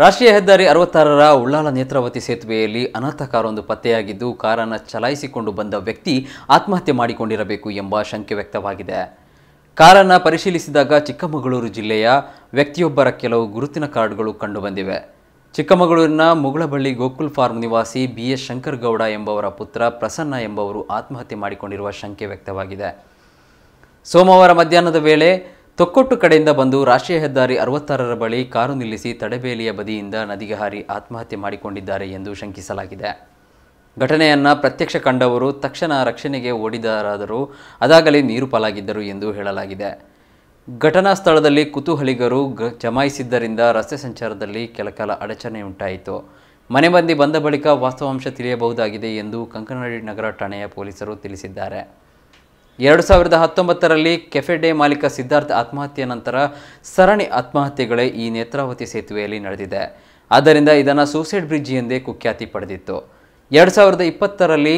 ರಾಷ್ಟ್ರೀಯ ಹೆದ್ದಾರಿ ಅರವತ್ತಾರರ ಉಳ್ಳಾಲ ನೇತ್ರಾವತಿ ಸೇತುವೆಯಲ್ಲಿ ಅನಾಥ ಕಾರೊಂದು ಪತ್ತೆಯಾಗಿದ್ದು ಕಾರನ್ನು ಚಲಾಯಿಸಿಕೊಂಡು ಬಂದ ವ್ಯಕ್ತಿ ಆತ್ಮಹತ್ಯೆ ಮಾಡಿಕೊಂಡಿರಬೇಕು ಎಂಬ ಶಂಕೆ ವ್ಯಕ್ತವಾಗಿದೆ ಕಾರನ್ನು ಪರಿಶೀಲಿಸಿದಾಗ ಚಿಕ್ಕಮಗಳೂರು ಜಿಲ್ಲೆಯ ವ್ಯಕ್ತಿಯೊಬ್ಬರ ಕೆಲವು ಗುರುತಿನ ಕಾರ್ಡ್ಗಳು ಕಂಡುಬಂದಿವೆ ಚಿಕ್ಕಮಗಳೂರಿನ ಮುಗಳಬಳ್ಳಿ ಗೋಕುಲ್ ಫಾರ್ಮ್ ನಿವಾಸಿ ಬಿ ಎಸ್ ಶಂಕರ್ ಗೌಡ ಎಂಬವರ ಪುತ್ರ ಪ್ರಸನ್ನ ಎಂಬವರು ಆತ್ಮಹತ್ಯೆ ಮಾಡಿಕೊಂಡಿರುವ ಶಂಕೆ ವ್ಯಕ್ತವಾಗಿದೆ ಸೋಮವಾರ ಮಧ್ಯಾಹ್ನದ ವೇಳೆ ತೊಕ್ಕೊಟ್ಟು ಕಡೆಯಿಂದ ಬಂದು ರಾಷ್ಟ್ರೀಯ ಹೆದ್ದಾರಿ ಅರವತ್ತಾರರ ಬಳಿ ಕಾರು ನಿಲ್ಲಿಸಿ ತಡೆಬೇಲಿಯ ಬದಿಯಿಂದ ನದಿಗೆ ಹಾರಿ ಆತ್ಮಹತ್ಯೆ ಮಾಡಿಕೊಂಡಿದ್ದಾರೆ ಎಂದು ಶಂಕಿಸಲಾಗಿದೆ ಘಟನೆಯನ್ನು ಪ್ರತ್ಯಕ್ಷ ಕಂಡವರು ತಕ್ಷಣ ರಕ್ಷಣೆಗೆ ಓಡಿದರಾದರೂ ಅದಾಗಲೇ ನೀರು ಪಾಲಾಗಿದ್ದರು ಎಂದು ಹೇಳಲಾಗಿದೆ ಘಟನಾ ಸ್ಥಳದಲ್ಲಿ ಕುತೂಹಲಿಗರು ಜಮಾಯಿಸಿದ್ದರಿಂದ ರಸ್ತೆ ಸಂಚಾರದಲ್ಲಿ ಕೆಲಕಾಲ ಅಡಚಣೆ ಉಂಟಾಯಿತು ಮನೆ ಮಂದಿ ಬಂದ ಬಳಿಕ ವಾಸ್ತವಾಂಶ ತಿಳಿಯಬಹುದಾಗಿದೆ ಎಂದು ಕಂಕನಾಡಿ ನಗರ ಠಾಣೆಯ ಪೊಲೀಸರು ತಿಳಿಸಿದ್ದಾರೆ ಎರಡು ಸಾವಿರದ ಹತ್ತೊಂಬತ್ತರಲ್ಲಿ ಕೆಫೆ ಡೇ ಮಾಲೀಕ ಸಿದ್ಧಾರ್ಥ ಆತ್ಮಹತ್ಯೆ ನಂತರ ಸರಣಿ ಆತ್ಮಹತ್ಯೆಗಳೇ ಈ ನೇತ್ರಾವತಿ ಸೇತುವೆಯಲ್ಲಿ ನಡೆದಿದೆ ಆದ್ದರಿಂದ ಇದನ್ನು ಸೂಸೈಡ್ ಬ್ರಿಡ್ಜ್ ಎಂದೇ ಕುಖ್ಯಾತಿ ಪಡೆದಿತ್ತು ಎರಡು ಸಾವಿರದ ಇಪ್ಪತ್ತರಲ್ಲಿ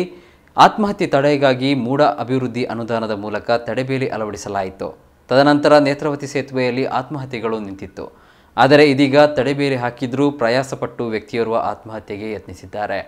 ಆತ್ಮಹತ್ಯೆ ತಡೆಗಾಗಿ ಮೂಡ ಅಭಿವೃದ್ಧಿ ಅನುದಾನದ ಮೂಲಕ ತಡೆಬೇಲಿ ಅಳವಡಿಸಲಾಯಿತು ತದನಂತರ ನೇತ್ರಾವತಿ ಸೇತುವೆಯಲ್ಲಿ ಆತ್ಮಹತ್ಯೆಗಳು ನಿಂತಿತ್ತು ಆದರೆ ಇದೀಗ ತಡೆಬೇಲಿ ಹಾಕಿದ್ರೂ ಪ್ರಯಾಸಪಟ್ಟು ವ್ಯಕ್ತಿಯೋರ್ವ ಆತ್ಮಹತ್ಯೆಗೆ ಯತ್ನಿಸಿದ್ದಾರೆ